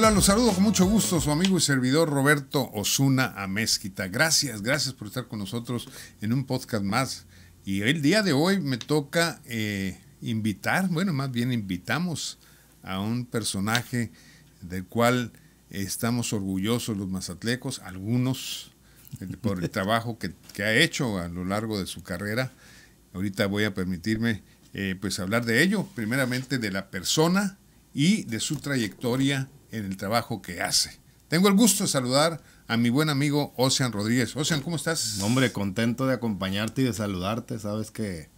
Hola, los saludo con mucho gusto, su amigo y servidor Roberto Osuna Amezquita. Gracias, gracias por estar con nosotros en un podcast más. Y el día de hoy me toca eh, invitar, bueno, más bien invitamos a un personaje del cual estamos orgullosos los mazatlecos, algunos, por el trabajo que, ha hecho a lo largo de su carrera. Ahorita voy a permitirme eh, pues hablar de ello, primeramente de la persona y de su trayectoria en el trabajo que hace. Tengo el gusto de saludar a mi buen amigo Ocean Rodríguez. Ocean, ¿cómo estás? Hombre, contento de acompañarte y de saludarte. Sabes que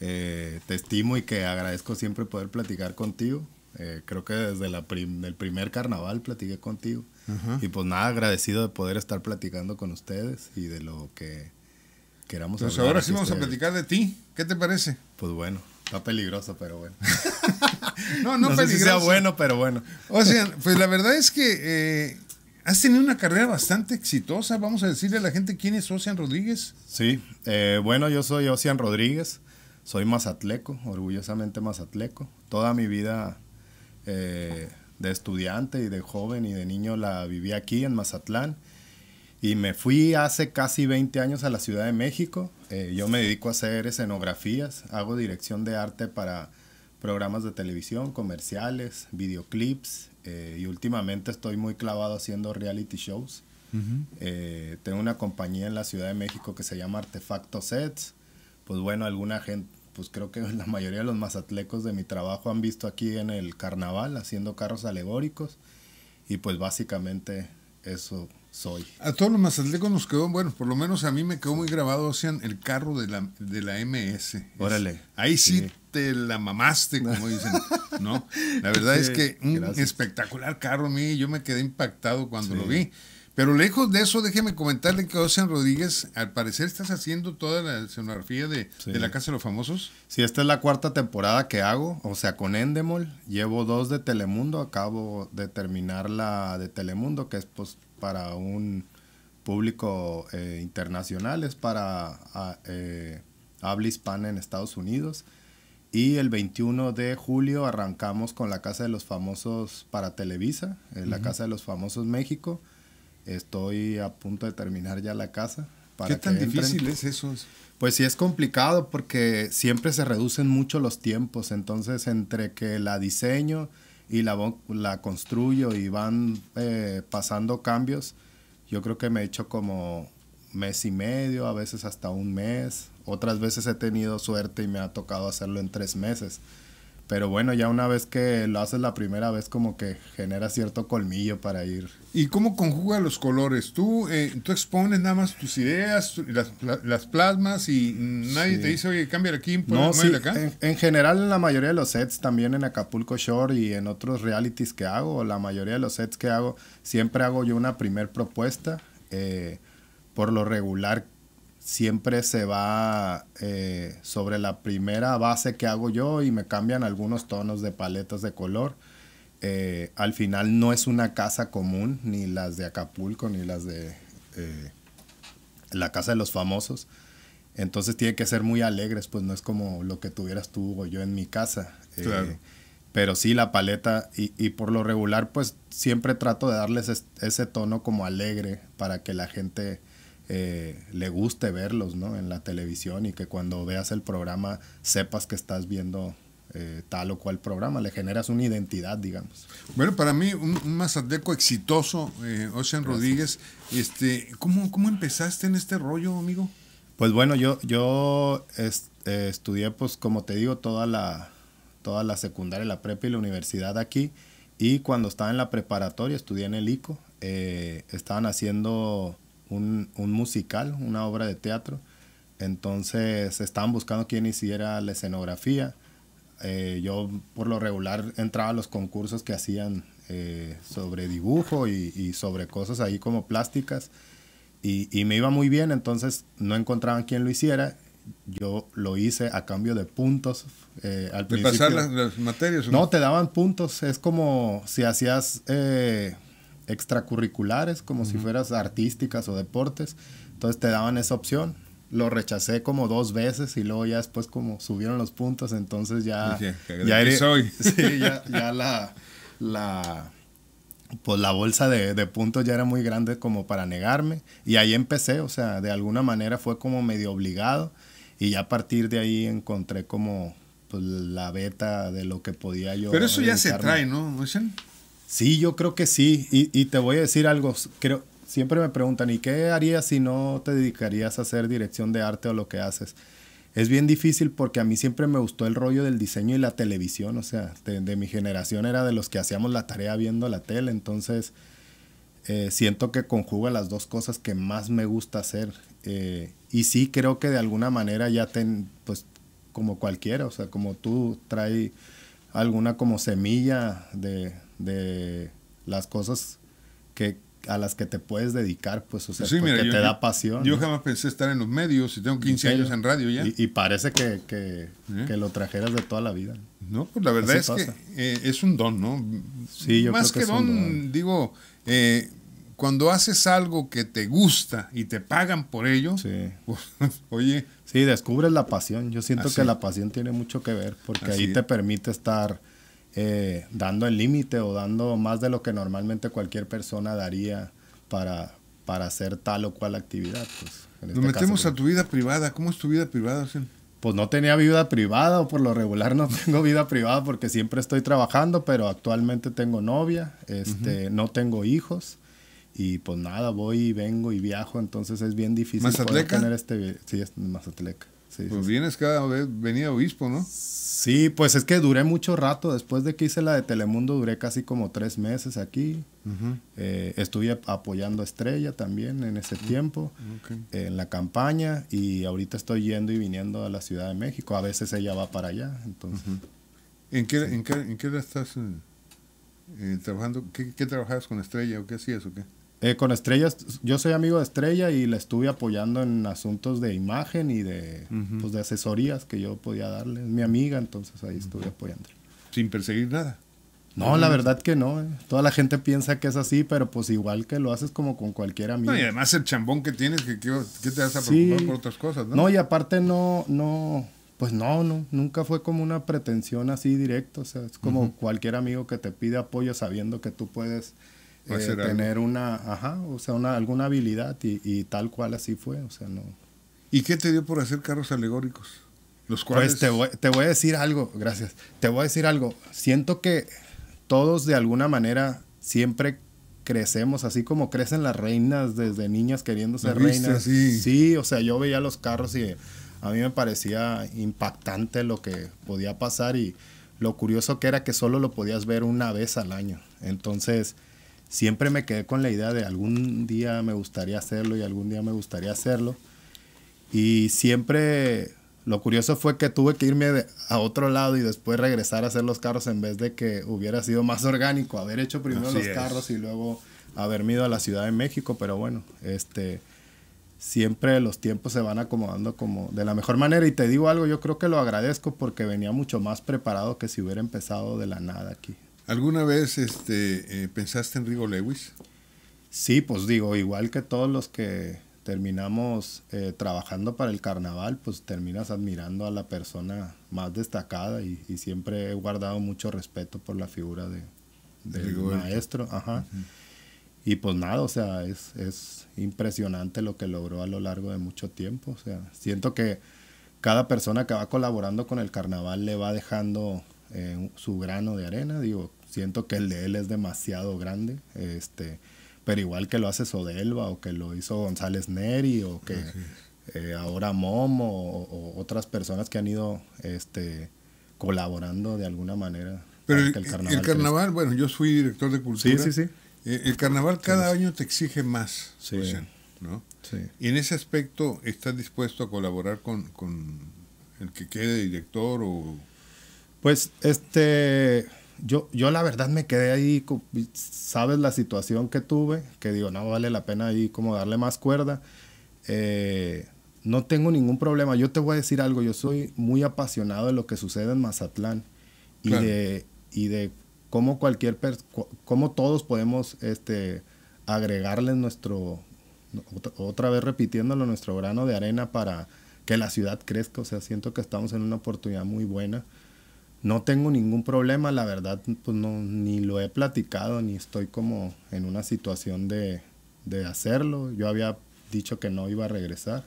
eh, te estimo y que agradezco siempre poder platicar contigo. Eh, creo que desde el primer carnaval platiqué contigo. Y pues nada, agradecido de poder estar platicando con ustedes y de lo que queramos hacer. Pues ahora sí vamos a platicar de ti. ¿Qué te parece? Pues bueno. Está peligroso, pero bueno. no, no, peligroso. Sé si sea bueno, pero bueno. O sea, pues la verdad es que eh, has tenido una carrera bastante exitosa. Vamos a decirle a la gente quién es Ocean Rodríguez. Sí, eh, bueno, yo soy Ocean Rodríguez. Soy mazatleco, orgullosamente mazatleco. Toda mi vida eh, de estudiante y de joven y de niño la viví aquí en Mazatlán. Y me fui hace casi 20 años a la Ciudad de México. Eh, yo me dedico a hacer escenografías, hago dirección de arte para programas de televisión, comerciales, videoclips eh, y últimamente estoy muy clavado haciendo reality shows. Eh, tengo una compañía en la Ciudad de México que se llama Artefacto Sets. Pues bueno, alguna gente, pues creo que la mayoría de los mazatlecos de mi trabajo han visto aquí en el carnaval haciendo carros alegóricos y pues básicamente eso soy. A todos los mazatlecos nos quedó, bueno, por lo menos a mí me quedó muy grabado, Ocean, el carro de la, de la MS. Órale. ahí sí, te la mamaste, como dicen, ¿no? La verdad es que espectacular carro a mí, yo me quedé impactado cuando lo vi. Pero lejos de eso, déjeme comentarle que Ocean Rodríguez, al parecer estás haciendo toda la escenografía de, de, la Casa de los Famosos. Sí, esta es la cuarta temporada que hago, o sea, con Endemol. Llevo dos de Telemundo, acabo de terminar la de Telemundo, que es pues para un público eh, internacional, es para ah, eh, habla hispana en Estados Unidos. Y el 21 de julio arrancamos con la Casa de los Famosos para Televisa, en eh, la Casa de los Famosos México. Estoy a punto de terminar ya la casa. ¿Qué tan difícil es eso? Pues sí es complicado porque siempre se reducen mucho los tiempos, entonces entre que la diseño, y la, la construyo y van eh, pasando cambios, yo creo que me he hecho como mes y medio, a veces hasta un mes. Otras veces he tenido suerte y me ha tocado hacerlo en tres meses. Pero bueno, ya una vez que lo haces la primera vez, como que genera cierto colmillo para ir. ¿Y cómo conjuga los colores? Tú, eh, tú expones nada más tus ideas, las, plasmas y nadie te dice, oye, cambia aquí, no, acá. En, general, en la mayoría de los sets, también en Acapulco Shore y en otros realities que hago, la mayoría de los sets que hago, siempre hago yo una primer propuesta. Eh, por lo regular siempre se va eh, sobre la primera base que hago yo y me cambian algunos tonos de paletas de color. Eh, al final no es una casa común, ni las de Acapulco, ni las de eh, la casa de los famosos. Entonces tiene que ser muy alegres, pues no es como lo que tuvieras tú o yo en mi casa. Pero sí, la paleta, y, por lo regular, pues siempre trato de darles ese tono como alegre para que la gente eh, le guste verlos en la televisión y que cuando veas el programa sepas que estás viendo eh, tal o cual programa, le generas una identidad, digamos. Bueno, para mí, un, un mazateco exitoso, eh, Ocean Rodríguez, este, ¿cómo, ¿cómo empezaste en este rollo, amigo? Pues bueno, yo, yo estudié, pues como te digo, toda la, toda la secundaria, la prepa y la universidad aquí, y cuando estaba en la preparatoria, estudié en el ICO, estaban haciendo un, musical, una obra de teatro. Entonces estaban buscando quién hiciera la escenografía. Eh, yo por lo regular entraba a los concursos que hacían eh, sobre dibujo y, sobre cosas ahí como plásticas y, me iba muy bien, entonces no encontraban quién lo hiciera. Yo lo hice a cambio de puntos eh, al ¿De pasar las, materias? No, te daban puntos. Es como si hacías extracurriculares, como si fueras artísticas o deportes. Entonces te daban esa opción. Lo rechacé como dos veces y luego ya después como subieron los puntos, entonces ya... ya, soy. Sí, ya, la, la... pues la bolsa de, puntos ya era muy grande como para negarme. Y ahí empecé, o sea, de alguna manera fue como medio obligado. Y ya a partir de ahí encontré como pues, la beta de lo que podía yo. Pero eso ya se trae, ¿no? Sí, yo creo que sí. Y, te voy a decir algo. Creo, siempre me preguntan, ¿y qué harías si no te dedicarías a hacer dirección de arte o lo que haces? Es bien difícil porque a mí siempre me gustó el rollo del diseño y la televisión. O sea, de, mi generación era de los que hacíamos la tarea viendo la tele. Entonces, eh, siento que conjuga las dos cosas que más me gusta hacer. Eh, y sí creo que de alguna manera ya ten, pues como cualquiera, o sea, como tú trae alguna como semilla de, de las cosas que, a las que te puedes dedicar, pues, o sea, que te da pasión. Yo jamás pensé estar en los medios y tengo 15 años en radio ya. Y, parece que, que, lo trajeras de toda la vida. No, pues la verdad es que eh, es un don, ¿no? Sí, yo Más que, don, don, digo, eh, cuando haces algo que te gusta y te pagan por ello, pues, oye. Sí, descubres la pasión. Yo siento que la pasión tiene mucho que ver porque ahí te permite estar eh, dando el límite o dando más de lo que normalmente cualquier persona daría para, para hacer tal o cual actividad. Pues, Nos este metemos a pues. tu vida privada. ¿Cómo es tu vida privada, pues no tenía vida privada o por lo regular no tengo vida privada porque siempre estoy trabajando, pero actualmente tengo novia, este, no tengo hijos. Y pues nada, voy y vengo y viajo, entonces es bien difícil ¿Mazatleca? tener este... Sí, es Mazatleca. pues vienes cada vez, venía obispo, ¿no? Sí, pues es que duré mucho rato. Después de que hice la de Telemundo, duré casi como tres meses aquí. Eh, estuve apoyando a Estrella también en ese tiempo, en la campaña. Y ahorita estoy yendo y viniendo a la Ciudad de México. A veces ella va para allá, entonces. ¿En, qué, en, estás eh, eh, trabajando? ¿Qué, ¿Qué trabajabas con Estrella o qué hacías o qué? Eh, con Estrellas, yo soy amigo de Estrella y la estuve apoyando en asuntos de imagen y de, pues, asesorías que yo podía darle. Es mi amiga, entonces ahí estuve apoyándola. ¿Sin perseguir nada? No, la verdad que no. Eh. Toda la gente piensa que es así, pero pues igual que lo haces como con cualquier amigo. No, y además el chambón que tienes, que, te vas a preocupar por otras cosas, ¿no? No, y aparte no, no, pues no, no, nunca fue como una pretensión así directa. O sea, es como cualquier amigo que te pide apoyo sabiendo que tú puedes eh, tener una, ajá, o sea, una, alguna habilidad y, tal cual así fue, o sea, no. ¿Y qué te dio por hacer carros alegóricos? Los pues cuales... Pues te voy, a decir algo, gracias, te voy a decir algo, siento que todos de alguna manera siempre crecemos, así como crecen las reinas desde niñas queriendo ser reinas. sí, o sea, yo veía los carros y a mí me parecía impactante lo que podía pasar y lo curioso que era que solo lo podías ver una vez al año. Entonces, siempre me quedé con la idea de algún día me gustaría hacerlo y algún día me gustaría hacerlo. Y siempre lo curioso fue que tuve que irme a otro lado y después regresar a hacer los carros en vez de que hubiera sido más orgánico haber hecho primero los carros y luego haber ido a la Ciudad de México, pero bueno, este siempre los tiempos se van acomodando como de la mejor manera y te digo algo, yo creo que lo agradezco porque venía mucho más preparado que si hubiera empezado de la nada aquí. ¿Alguna vez este, eh, pensaste en Rigo Lewis? Sí, pues digo, igual que todos los que terminamos eh, trabajando para el carnaval, pues terminas admirando a la persona más destacada y, siempre he guardado mucho respeto por la figura de, del maestro. Ajá. Y pues nada, o sea, es, es impresionante lo que logró a lo largo de mucho tiempo. O sea, siento que cada persona que va colaborando con el carnaval le va dejando eh, su grano de arena. Digo, siento que el de él es demasiado grande, este, pero igual que lo hace Sodelva o que lo hizo González Neri o que eh, ahora Momo o, otras personas que han ido este, colaborando de alguna manera. Pero el, carnaval, bueno, yo soy director de cultura. Sí, sí, sí. Eh, el carnaval cada año te exige más. Sí. Pues, ¿no? Sí. Y en ese aspecto, ¿estás dispuesto a colaborar con, el que quede director o...? Pues, este, yo, yo la verdad me quedé ahí, sabes la situación que tuve, que digo, no vale la pena ahí como darle más cuerda. Eh, no tengo ningún problema. Yo te voy a decir algo, yo soy muy apasionado de lo que sucede en Mazatlán y, de, cómo cualquier, todos podemos este, agregarle nuestro, otra vez repitiéndolo, nuestro grano de arena para que la ciudad crezca. O sea, siento que estamos en una oportunidad muy buena. No tengo ningún problema, la verdad, pues no, ni lo he platicado, ni estoy como en una situación de, hacerlo. Yo había dicho que no iba a regresar.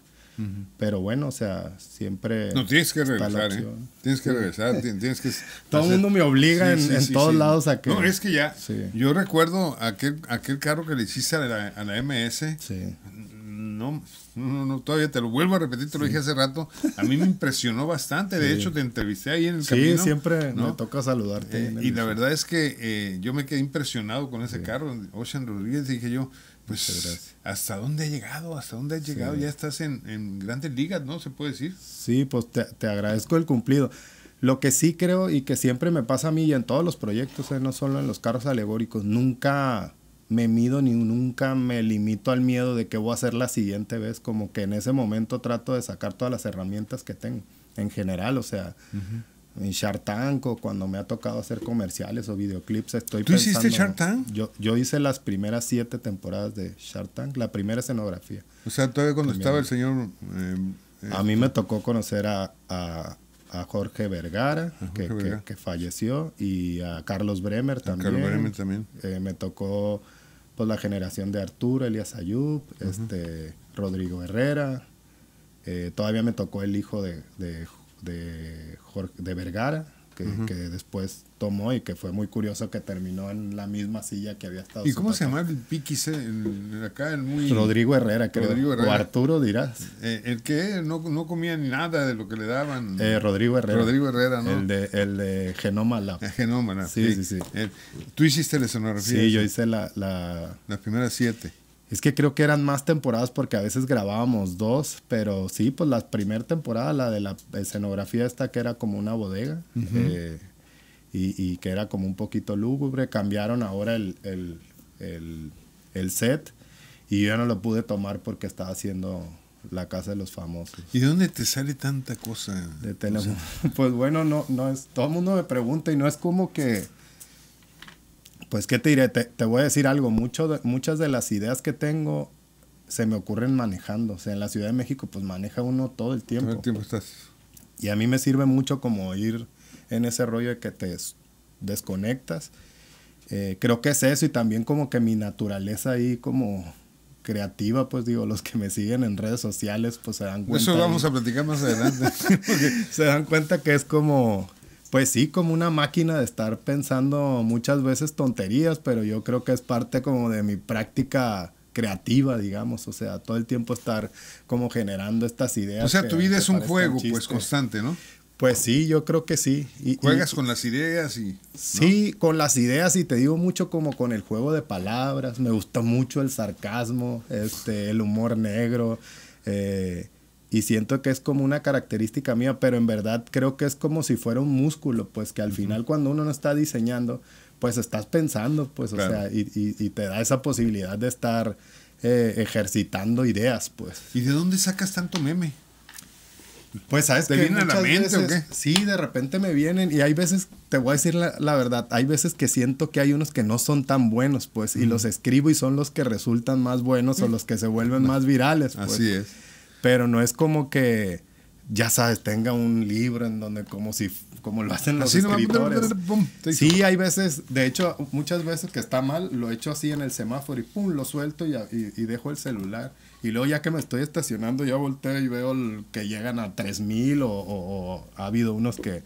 Pero bueno, o sea, siempre... No, tienes que regresar, ¿eh? Tienes que regresar, tienes que... Todo el mundo me obliga en, todos lados a que... No, es que ya, yo recuerdo aquel, aquel carro que le hiciste a la, a la no, no, todavía te lo vuelvo a repetir, te lo dije hace rato. A mí me impresionó bastante. De hecho, te entrevisté ahí en el camino. Sí, siempre ¿no? me toca saludarte. Eh, y la verdad es que eh, yo me quedé impresionado con ese carro, Ocean Rodríguez. Dije yo, pues, ¿hasta dónde ha llegado? ¿Hasta dónde ha llegado? Ya estás en, grandes ligas, ¿no? Se puede decir. Sí, pues te, agradezco el cumplido. Lo que sí creo y que siempre me pasa a mí y en todos los proyectos, eh, no solo en los carros alegóricos, nunca me mido ni nunca me limito al miedo de qué voy a hacer la siguiente vez, como que en ese momento trato de sacar todas las herramientas que tengo, en general, o sea, en Shark Tank o cuando me ha tocado hacer comerciales o videoclips, estoy ¿Tú hiciste Shark Tank? Yo, yo hice las primeras siete temporadas de Shark Tank, la primera escenografía. O sea, todavía cuando estaba el señor... Eh, a mí este me tocó conocer a, a Jorge Vergara, que, falleció, y a Carlos Bremer también. Carlos Bremer también. Eh, me tocó pues, la generación de Arturo, Elias Ayub, este, Rodrigo Herrera. Eh, todavía me tocó el hijo de, de, de, Jorge, de Vergara, que, después tomó y que fue muy curioso que terminó en la misma silla que había estado. ¿Y cómo se llama el piquis? acá el muy... Rodrigo Herrera, creo. Rodrigo Herrera. O Arturo dirás. Eh, el que no, no, comía nada de lo que le daban. Eh, Rodrigo Herrera. Rodrigo Herrera, ¿no? El de, el de Genoma Lab. Genoma Sí, sí, sí. Tú hiciste la sonografía. Sí, yo hice la... La, la primeras siete. Es que creo que eran más temporadas porque a veces grabábamos dos, pero sí, pues la primera temporada, la de la escenografía esta que era como una bodega eh, y, que era como un poquito lúgubre, cambiaron ahora el, set y yo no lo pude tomar porque estaba haciendo la casa de los famosos. ¿Y dónde te sale tanta cosa? De Pues bueno, no, no es. Todo el mundo me pregunta y no es como que pues qué te diré, te, voy a decir algo, muchas de las ideas que tengo se me ocurren manejando. O sea, en la Ciudad de México pues maneja uno todo el tiempo. Todo el tiempo estás. Y a mí me sirve mucho como ir en ese rollo de que te desconectas. Eh, creo que es eso y también como que mi naturaleza ahí como creativa, pues digo, los que me siguen en redes sociales, pues se dan cuenta. Eso vamos a platicar más adelante. se dan cuenta que es como pues sí, como una máquina de estar pensando muchas veces tonterías, pero yo creo que es parte como de mi práctica creativa, digamos, o sea, todo el tiempo estar como generando estas ideas. O sea, tu vida es un juego, pues constante, ¿no? Pues sí, yo creo que sí. Y, Juegas con las ideas y... Sí, con las ideas y te digo mucho como con el juego de palabras, me gusta mucho el sarcasmo, este, el humor negro. Eh, y siento que es como una característica mía, pero en verdad creo que es como si fuera un músculo, pues que al final cuando uno no está diseñando, pues estás pensando, pues, o sea, y, te da esa posibilidad de estar eh, ejercitando ideas, pues. ¿Y de dónde sacas tanto meme? Pues, ¿sabes? ¿Te vienen a la mente o qué? Sí, de repente me vienen y hay veces, te voy a decir la, verdad, hay veces que siento que hay unos que no son tan buenos, pues, y los escribo y son los que resultan más buenos o eh. los que se vuelven más virales, pues. Así es. Pero no es como que, ya sabes, tenga un libro en donde como si como lo hacen los escritores. sí, hay veces, de hecho, muchas veces que está mal, lo echo así en el semáforo y pum, lo suelto y, dejo el celular. Y luego ya que me estoy estacionando, yo volteo y veo que llegan a 3000 o, o, ha habido unos que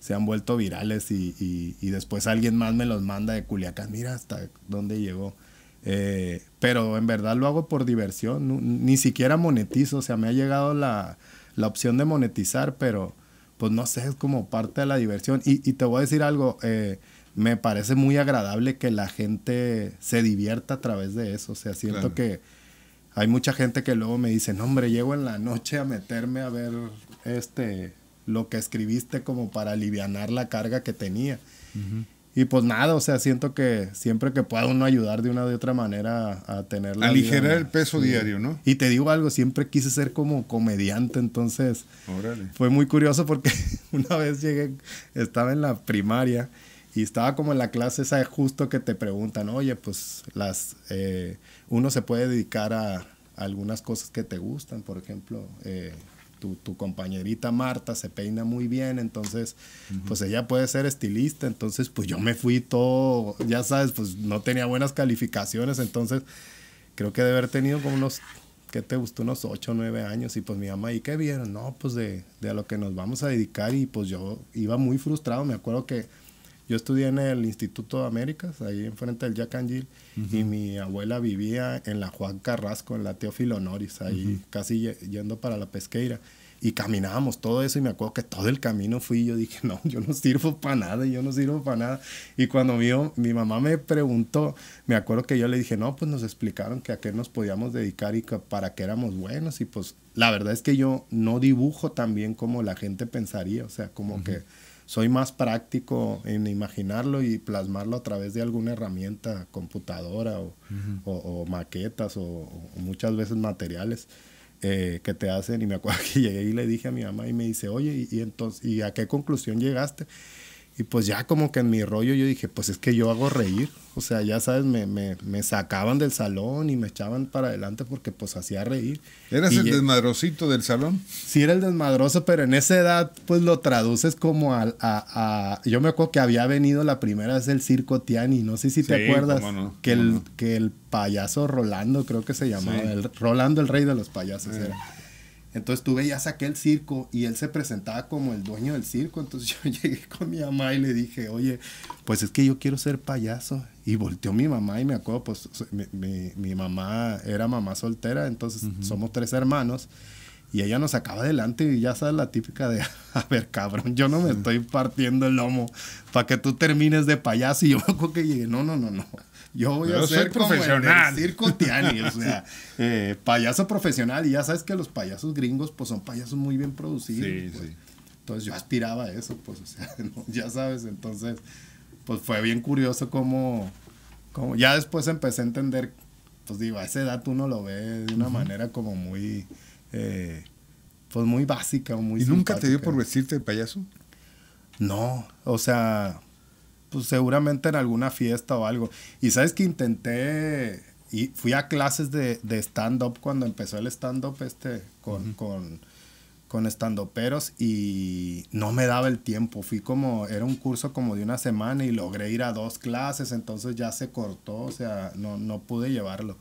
se han vuelto virales y, y, después alguien más me los manda de Culiacán. Mira hasta dónde llegó. Eh, pero en verdad lo hago por diversión, ni siquiera monetizo, o sea, me ha llegado la, opción de monetizar, pero pues no sé, es como parte de la diversión. Y, te voy a decir algo, eh, me parece muy agradable que la gente se divierta a través de eso, o sea, siento que hay mucha gente que luego me dice, no hombre, llego en la noche a meterme a ver este lo que escribiste como para aliviar la carga que tenía. Y pues nada, o sea, siento que siempre que pueda uno ayudar de una de otra manera a, tener la Aligerar el peso diario, ¿no? Y te digo algo, siempre quise ser como comediante, entonces Órale. fue muy curioso porque una vez llegué, estaba en la primaria y estaba como en la clase esa justo que te preguntan, oye, pues las eh, uno se puede dedicar a, algunas cosas que te gustan, por ejemplo, eh, tu, compañerita Marta se peina muy bien, entonces, pues ella puede ser estilista, entonces, pues yo me fui todo, ya sabes, pues no tenía buenas calificaciones, entonces, creo que de haber tenido como unos, ¿qué te gustó? Unos 8 o 9 años, y pues mi mamá, ¿y qué vieron? No, pues de, de a lo que nos vamos a dedicar, y pues yo iba muy frustrado, me acuerdo que yo estudié en el Instituto de Américas, ahí enfrente del Jack y mi abuela vivía en la Juan Carrasco, en la Teófilo Noris, ahí casi yendo para la pesqueira. Y caminábamos todo eso y me acuerdo que todo el camino fui y yo dije, no, yo no sirvo para nada, yo no sirvo para nada. Y cuando mi mamá me preguntó, me acuerdo que yo le dije, no, pues nos explicaron que a qué nos podíamos dedicar y para qué éramos buenos. Y pues la verdad es que yo no dibujo tan bien como la gente pensaría, o sea, como que soy más práctico en imaginarlo y plasmarlo a través de alguna herramienta, computadora o, maquetas o, muchas veces materiales eh, que te hacen. Y me acuerdo que llegué y le dije a mi mamá y me dice, oye, ¿y, y entonces, ¿y a qué conclusión llegaste? Y pues ya como que en mi rollo yo dije, pues es que yo hago reír. O sea, ya sabes, me, me, sacaban del salón y me echaban para adelante porque pues hacía reír. ¿Eras el desmadrosito del salón? Sí, era el desmadroso, pero en esa edad pues lo traduces como a, a, a... Yo me acuerdo que había venido la primera vez el circo Tiani, no sé si te acuerdas, que, el, que el payaso Rolando creo que se llamaba, el, Rolando el rey de los payasos eh. era entonces tuve, ya saqué el circo y él se presentaba como el dueño del circo. Entonces yo llegué con mi mamá y le dije, oye, pues es que yo quiero ser payaso. Y volteó mi mamá y me acuerdo, pues mi, mamá era mamá soltera, entonces somos tres hermanos. Y ella nos sacaba adelante y ya sabes la típica de, a ver, cabrón, yo no me estoy partiendo el lomo para que tú termines de payaso. Y yo creo que llegué, no, no, no, no. Yo voy a ser profesional. El, circo Tiani, o sea, eh, payaso profesional. Y ya sabes que los payasos gringos, pues son payasos muy bien producidos. Sí, pues. sí. Entonces yo aspiraba a eso, pues, o sea, ya sabes, entonces, pues fue bien curioso como... ya después empecé a entender, pues digo, a esa edad uno lo ve de una manera como muy, eh, pues muy básica, muy... ¿Y nunca te dio por vestirte de payaso? No, o sea, pues seguramente en alguna fiesta o algo. Y sabes que intenté, y fui a clases de, stand-up cuando empezó el stand-up este, con, stand-uperos y no me daba el tiempo. Fui como, era un curso como de una semana y logré ir a dos clases, entonces ya se cortó, o sea, no, no pude llevarlo.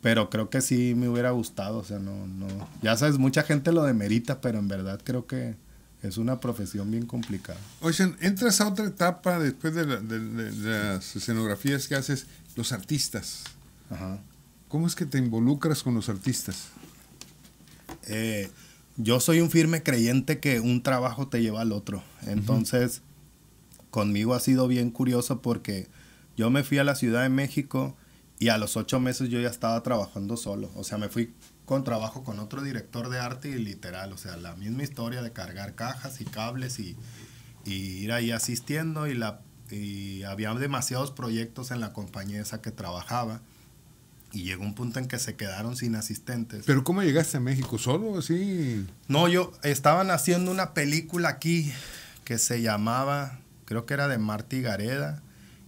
Pero creo que sí me hubiera gustado, o sea, no, no. Ya sabes, mucha gente lo demerita, pero en verdad creo que es una profesión bien complicada. Ocean, entras a otra etapa después de, las escenografías que haces, los artistas. Ajá. ¿Cómo es que te involucras con los artistas? Eh, yo soy un firme creyente que un trabajo te lleva al otro. Entonces, conmigo ha sido bien curioso porque yo me fui a la Ciudad de México y a los ocho meses yo ya estaba trabajando solo. O sea, me fui con trabajo con otro director de arte y literal, o sea, la misma historia de cargar cajas y cables y, ir ahí asistiendo y, había demasiados proyectos en la compañía esa que trabajaba. Y llegó un punto en que se quedaron sin asistentes. ¿Pero cómo llegaste a México? ¿Solo así? No, yo estaban haciendo una película aquí que se llamaba, creo que era de Marty Gareda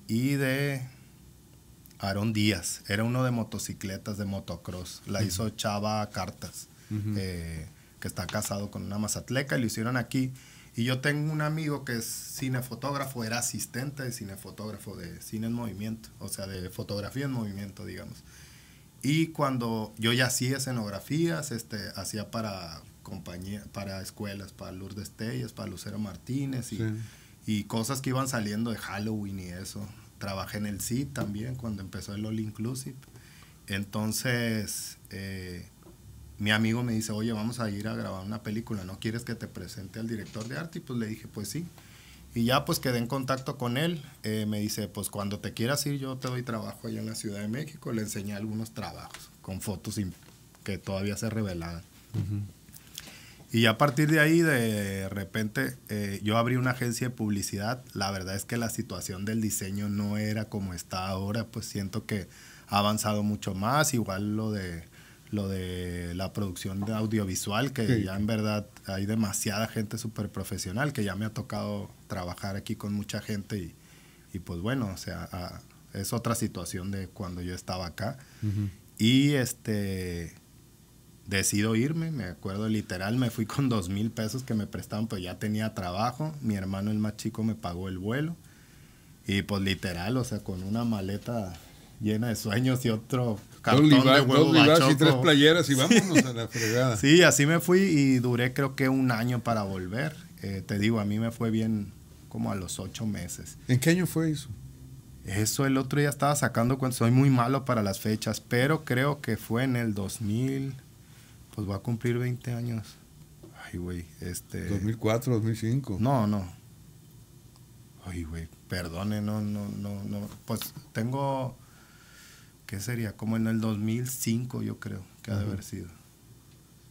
y de Aaron Díaz, era uno de motocicletas, de motocross. La hizo Chava Cartas, eh, que está casado con una mazatleca y lo hicieron aquí. Y yo tengo un amigo que es cinefotógrafo, era asistente de cinefotógrafo de cine en movimiento, o sea, de fotografía en movimiento, digamos. Y cuando yo ya hacía escenografías, este, hacía para compañía, para escuelas, para Lourdes Telles, para Lucero Martínez y cosas que iban saliendo de Halloween y eso trabajé en el CID también cuando empezó el All Inclusive. Entonces, eh, mi amigo me dice, oye, vamos a ir a grabar una película, ¿no quieres que te presente al director de arte? Y pues le dije, pues sí. Y ya pues quedé en contacto con él. Eh, me dice, pues cuando te quieras ir yo te doy trabajo allá en la Ciudad de México. Le enseñé algunos trabajos con fotos que todavía se revelaban. Y a partir de ahí, de repente, eh, yo abrí una agencia de publicidad. La verdad es que la situación del diseño no era como está ahora, pues siento que ha avanzado mucho más. Igual lo de, lo de la producción de audiovisual, que ya en verdad hay demasiada gente súper profesional, que ya me ha tocado trabajar aquí con mucha gente y, y pues bueno, o sea, es otra situación de cuando yo estaba acá. Y este decido irme, me acuerdo literal, me fui con dos mil pesos que me prestaban, pero pues ya tenía trabajo, mi hermano el más chico me pagó el vuelo y pues literal, o sea, con una maleta llena de sueños y otro cartón de huevo bachoco. y tres playeras y vámonos a la fregada. Sí, así me fui y duré creo que un año para volver. Eh, te digo, a mí me fue bien como a los ocho meses. ¿En qué año fue eso? Eso el otro día estaba sacando con soy muy malo para las fechas, pero creo que fue en el 2000 va pues, va a cumplir 20 años. Ay, güey, este... 2004, 2005. No, no. Ay, güey, perdone, no, no, no, no. Pues tengo, ¿qué sería? Como en el 2005, yo creo, que ha de haber sido.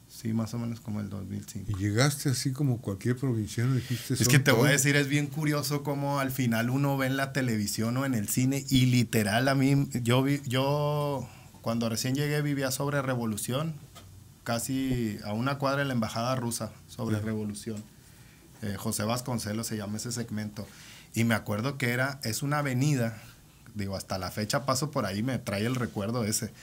Sí, más o menos como el 2005. Y llegaste así como cualquier provinciano, dijiste... Es que te voy a decir, es bien curioso cómo al final uno ve en la televisión o en el cine y literal a mí, yo, vi, yo cuando recién llegué vivía sobre Revolución, casi a una cuadra de la embajada rusa sobre revolución. Eh, José Vasconcelos se llama ese segmento. Y me acuerdo que era, es una avenida, digo, hasta la fecha paso por ahí, me trae el recuerdo ese.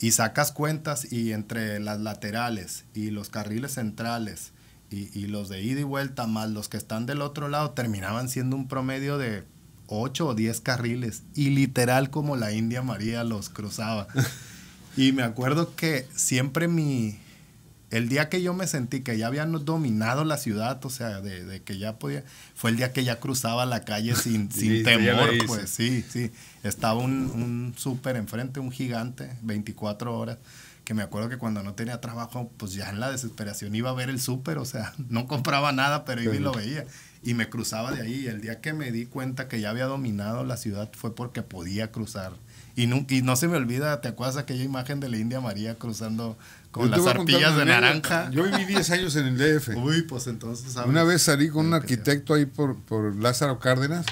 Y sacas cuentas y entre las laterales y los carriles centrales y, y, los de ida y vuelta, más los que están del otro lado, terminaban siendo un promedio de 8 o 10 carriles. Y literal como la India María los cruzaba. Y me acuerdo que siempre mi... El día que yo me sentí que ya habían dominado la ciudad, o sea, de, que ya podía... Fue el día que ya cruzaba la calle sin, temor, pues sí, sí. Estaba un, súper enfrente, un gigante, 24 horas que me acuerdo que cuando no tenía trabajo, pues ya en la desesperación iba a ver el súper, o sea, no compraba nada, pero iba y lo veía. Y me cruzaba de ahí. el día que me di cuenta que ya había dominado la ciudad fue porque podía cruzar y no, se me olvida, ¿te acuerdas aquella imagen de la India María cruzando con las arpillas de naranja? Yo viví 10 años en el DF. Uy, pues entonces. Una vez salí con un arquitecto ahí por, por Lázaro Cárdenas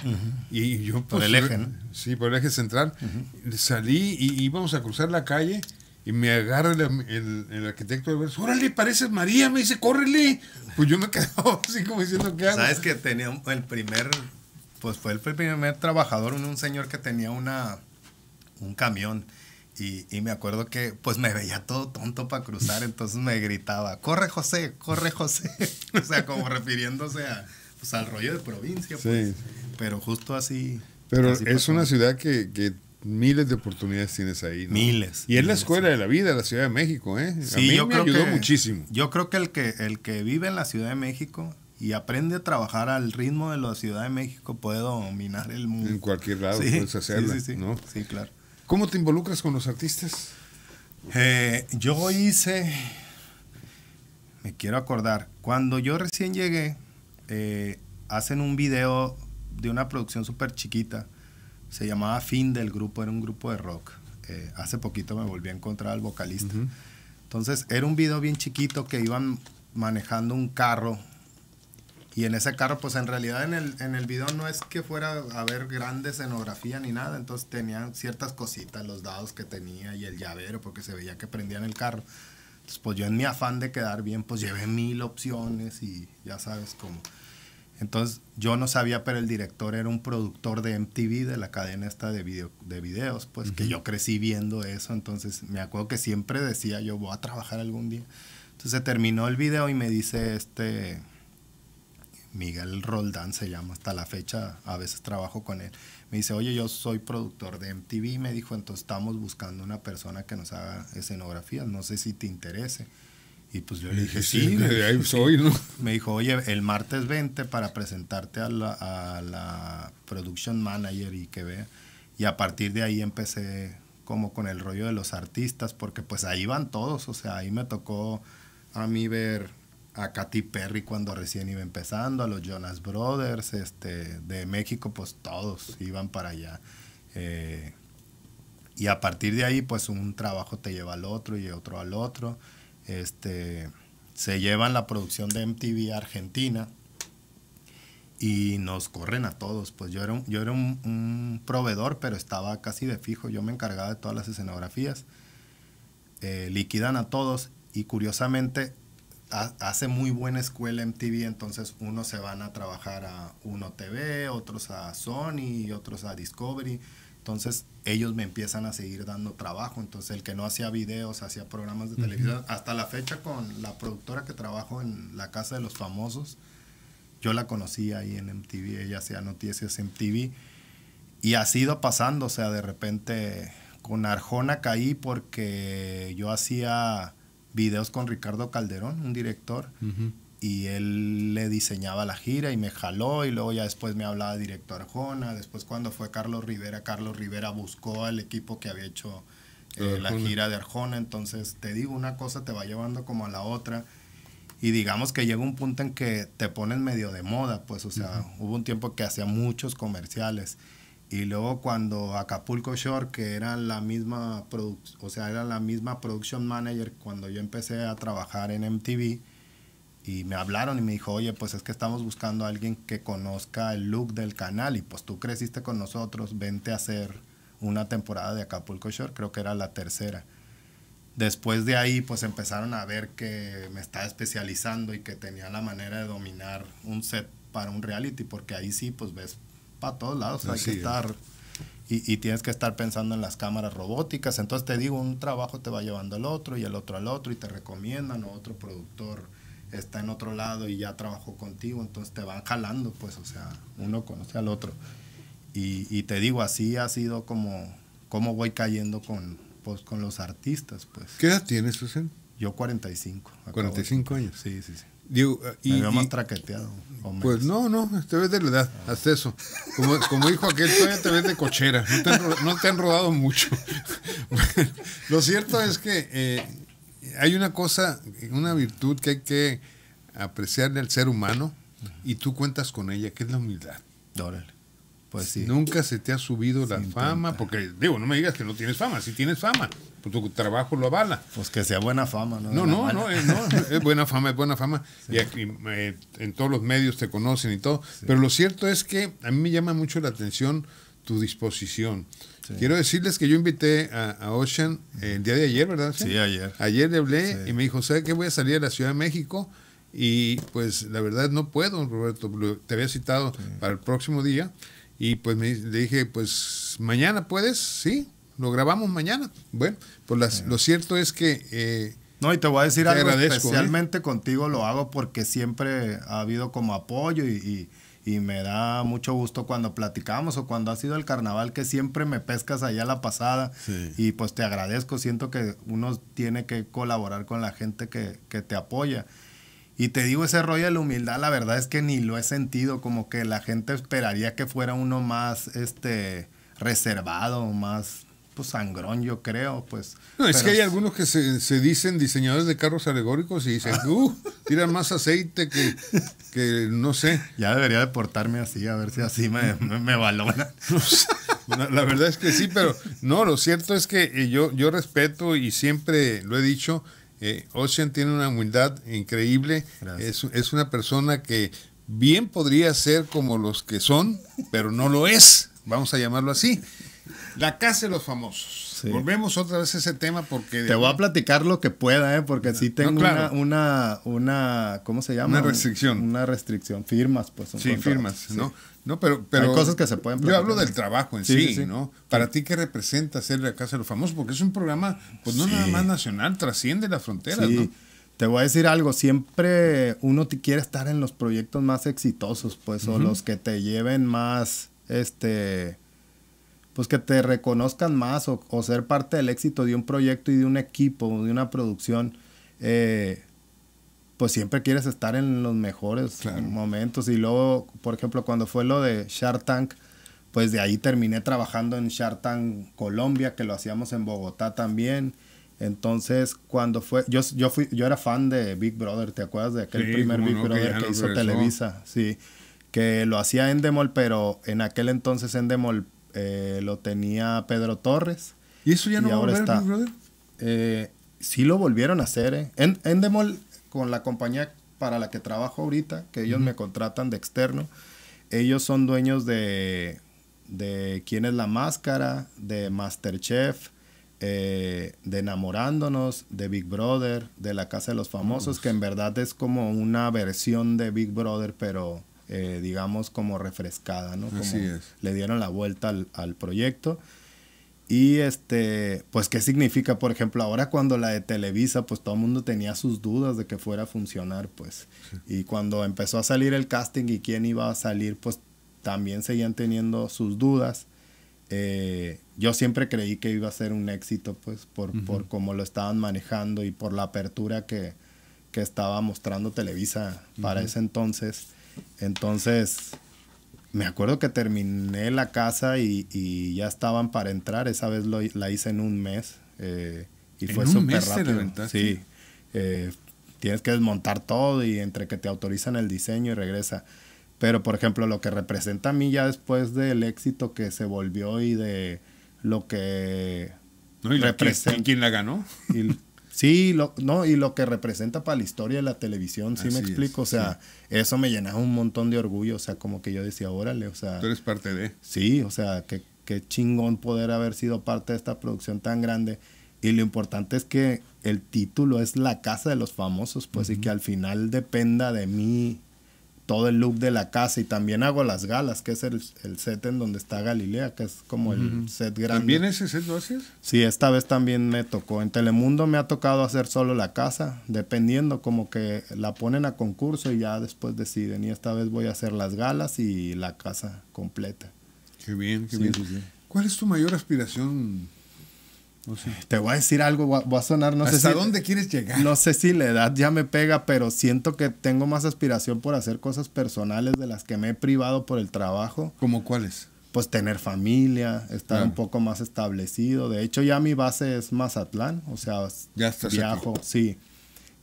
y yo. por pues, el eje, ¿no? Sí, por el eje central. Salí y íbamos a cruzar la calle. Y me agarra el, el, y arquitecto de órale, pareces María, me dice, córrele. Pues yo me quedo así como diciendo, ¿qué hago? Sabes que tenía el primer, pues fue el primer trabajador, un señor que tenía una, un camión. Y, y, me acuerdo que pues me veía todo tonto para cruzar, entonces me gritaba, corre José, corre José. o sea, como refiriéndose a, pues, al rollo de provincia. Sí. Pues. Pero justo así. Pero es una ciudad que, que, miles de oportunidades tienes ahí. ¿no? Miles. Y es la escuela de la vida, la Ciudad de México, ¿eh? Sí, a yo me creo ayudó que, muchísimo. Yo creo que el, que el que vive en la Ciudad de México y aprende a trabajar al ritmo de la Ciudad de México puede dominar el mundo. En cualquier lado sí, puedes sí, sí, Sí, claro. ¿Cómo te involucras con los artistas? Eh, yo hice, me quiero acordar, cuando yo recién llegué, eh, hacen un video de una producción súper chiquita, se llamaba Fin del grupo, era un grupo de rock. Eh, hace poquito me volví a encontrar al vocalista. Entonces era un video bien chiquito que iban manejando un carro y en ese carro, pues en realidad en el, en el video no es que fuera a haber grande escenografía ni nada, entonces tenían ciertas cositas, los dados que tenía y el llavero, porque se veía que prendían el carro. Entonces, pues yo en mi afán de quedar bien, pues llevé mil opciones y ya sabes cómo. Entonces, yo no sabía, pero el director era un productor de MTV, de la cadena esta de, de videos, pues que yo crecí viendo eso. Entonces, me acuerdo que siempre decía, yo voy a trabajar algún día. Entonces, terminó el video y me dice este Miguel Roldán se llama, hasta la fecha a veces trabajo con él. Me dice, oye, yo soy productor de MTV, me dijo, entonces estamos buscando una persona que nos haga escenografías, no sé si te interese. Y pues yo le dije, sí, ahí soy, ¿no? Me dijo, oye, el martes 20 para presentarte a la, a la production manager y que vea. Y a partir de ahí empecé como con el rollo de los artistas, porque pues ahí van todos, o sea, ahí me tocó a mí ver a Katy Perry cuando recién iba empezando, a los Jonas Brothers, este, de México, pues todos iban para allá. Eh, y a partir de ahí, pues un trabajo te lleva al otro y otro al otro. Este, se llevan la producción de MTV Argentina y nos corren a todos. Pues yo era un, yo era proveedor, pero estaba casi de fijo. Yo me encargaba de todas las escenografías. Eh, liquidan a todos y curiosamente hace muy buena escuela MTV, entonces unos se van a trabajar a Uno TV, otros a Sony, otros a Discovery. Entonces ellos me empiezan a seguir dando trabajo. Entonces el que no hacía videos, hacía programas de televisión. Hasta la fecha con la productora que trabajo en la Casa de los Famosos, yo la conocí ahí en MTV, ella hacía noticias en MTV. Y ha sido pasando, o sea, de repente con Arjona caí porque yo hacía videos con Ricardo Calderón, un director, y él le diseñaba la gira y me jaló y luego ya después me hablaba directo Arjona, después cuando fue Carlos Rivera, Carlos Rivera buscó al equipo que había hecho eh, la gira de Arjona, entonces te digo, una cosa te va llevando como a la otra. Y digamos que llega un punto en que te pones medio de moda, pues, o sea, hubo un tiempo que hacía muchos comerciales. Y luego cuando Acapulco Shore, que era la misma, o sea, era la misma production manager cuando yo empecé a trabajar en MTV, y me hablaron y me dijo, oye, pues es que estamos buscando a alguien que conozca el look del canal y pues tú creciste con nosotros, vente a hacer una temporada de Acapulco Shore, creo que era la tercera. Después de ahí, pues empezaron a ver que me estaba especializando y que tenía la manera de dominar un set para un reality, porque ahí sí, pues ves para todos lados, hay que estar... Y, tienes que estar pensando en las cámaras robóticas. Entonces te digo, un trabajo te va llevando al otro y el otro al otro y te recomiendan o otro productor está en otro lado y ya trabajó contigo, entonces te van jalando, pues, o sea, uno conoce al otro. Y, te digo, así ha sido como, como voy cayendo con, pues, con los artistas, pues. ¿Qué edad tienes, Susan? Yo 45. 45 años. Sí, sí, sí y, Me más traqueteado. Pues no, no, te ves de la edad, eso. Como, como, dijo aquel, todavía te ves de cochera, no te han, no rodado mucho. lo cierto es que eh, hay una cosa, una virtud que hay que apreciar del ser humano y tú cuentas con ella, que es la humildad. Pues sí. Nunca se te ha subido la fama, porque digo, no me digas que no tienes fama, si tienes fama, pues tu trabajo lo avala. Pues que sea buena fama, ¿no? No, no, no eh, es, buena fama, es buena fama. Y eh, en todos los medios te conocen y todo. Pero lo cierto es que a mí me llama mucho la atención tu disposición. Quiero decirles que yo invité a, Ocean eh, el día de ayer, ¿verdad? Sí, ayer. Ayer le hablé y me dijo, ¿sabes qué? Voy a salir a la Ciudad de México. Y pues la verdad no puedo, Roberto. Te había citado para el próximo día y pues le dije, pues mañana puedes, sí, lo grabamos mañana. Bueno, pues lo cierto es que... Eh, no, y te voy a decir algo, ¿eh? especialmente contigo lo hago porque siempre ha habido como apoyo y, y, y, me da mucho gusto cuando platicamos o cuando ha sido el carnaval que siempre me pescas allá la pasada y pues te agradezco, siento que uno tiene que colaborar con la gente que, que te apoya y te digo, ese rollo de la humildad, la verdad es que ni lo he sentido, como que la gente esperaría que fuera uno más este reservado, más pues sangrón, yo creo, pues. es que hay algunos que se, dicen diseñadores de carros alegóricos y dicen, uh, tiran más aceite que, no sé. Ya debería de portarme así, a ver si así me, me, valoran. la verdad es que sí, pero no, lo cierto es que eh, yo, yo respeto y siempre lo he dicho, eh, Ocean tiene una humildad increíble. Es, es, una persona que bien podría ser como los que son, pero no lo es. Vamos a llamarlo así. La casa de los famosos. Volvemos otra vez a ese tema porque... Te voy a platicar lo que pueda, ¿eh? porque sí tengo una, una, ¿cómo se llama? Una restricción. Una restricción, firmas, pues. Sí, firmas, ¿no? No, pero, pero... Hay cosas que se pueden... Yo hablo del trabajo en sí, ¿no? Para ti, ¿qué representa ser la Casa de los Famosos? Porque es un programa, pues no nada más nacional, trasciende las fronteras, ¿no? Te voy a decir algo, siempre uno quiere estar en los proyectos más exitosos, pues, o los que te lleven más, este, pues que te reconozcan más o, ser parte del éxito de un proyecto y de un equipo, de una producción, eh, pues siempre quieres estar en los mejores momentos. Y luego, por ejemplo, cuando fue lo de Shark Tank, pues de ahí terminé trabajando en Shark Tank Colombia, que lo hacíamos en Bogotá también. Entonces, cuando fue, yo, yo, fui, yo era fan de Big Brother, ¿te acuerdas de aquel primer Big Brother que, hizo Televisa? Sí, que lo hacía Endemol, pero en aquel entonces Endemol eh, lo tenía Pedro Torres. ¿Y eso ya no a está. brother? Eh, sí lo volvieron a hacer, eh. En, Endemol, con la compañía para la que trabajo ahorita, que ellos me contratan de externo, ellos son dueños de, Quién es la Máscara, de Masterchef, de Enamorándonos, de Big Brother, de La Casa de los Famosos, que en verdad es como una versión de Big Brother, pero eh, digamos, como refrescada, ¿no? Como Le dieron la vuelta al, proyecto. Y este, pues, ¿qué significa? Por ejemplo, ahora cuando la de Televisa, pues todo el mundo tenía sus dudas de que fuera a funcionar, pues. Y cuando empezó a salir el casting y quién iba a salir, pues también seguían teniendo sus dudas. Eh, yo siempre creí que iba a ser un éxito, pues, por, cómo lo estaban manejando y por la apertura que, que estaba mostrando Televisa para ese entonces. Entonces, me acuerdo que terminé la casa y, y ya estaban para entrar. Esa vez lo, la hice en un mes. Eh, y fue súper rápido. sí. Eh, tienes que desmontar todo y entre que te autorizan el diseño y regresa. Pero, por ejemplo, lo que representa a mí ya después del éxito que se volvió y de lo que. No, y ¿quién, ¿Quién la ganó? Y Sí, lo, no, y lo que representa para la historia de la televisión, sí me explico, o sea, eso me llenaba un montón de orgullo, o sea, como que yo decía, órale, o sea... Tú eres parte de... Sí, o sea, qué, chingón poder haber sido parte de esta producción tan grande. Y lo importante es que el título es La Casa de los Famosos, pues, y que al final dependa de mí todo el look de la casa y también hago las galas, que es el, set en donde está Galilea, que es como el set grande. ¿También ese set lo haces? Sí, esta vez también me tocó. En Telemundo me ha tocado hacer solo la casa, dependiendo, como que la ponen a concurso y ya después deciden. Y esta vez voy a hacer las galas y la casa completa. Qué bien, qué bien. ¿Cuál es tu mayor aspiración pues Te voy a decir algo, voy a sonar, no sé si... dónde quieres llegar? No sé si la edad ya me pega, pero siento que tengo más aspiración por hacer cosas personales de las que me he privado por el trabajo. cómo cuáles? Pues tener familia, estar ah. un poco más establecido. De hecho, ya mi base es Mazatlán, o sea, ya viajo, sí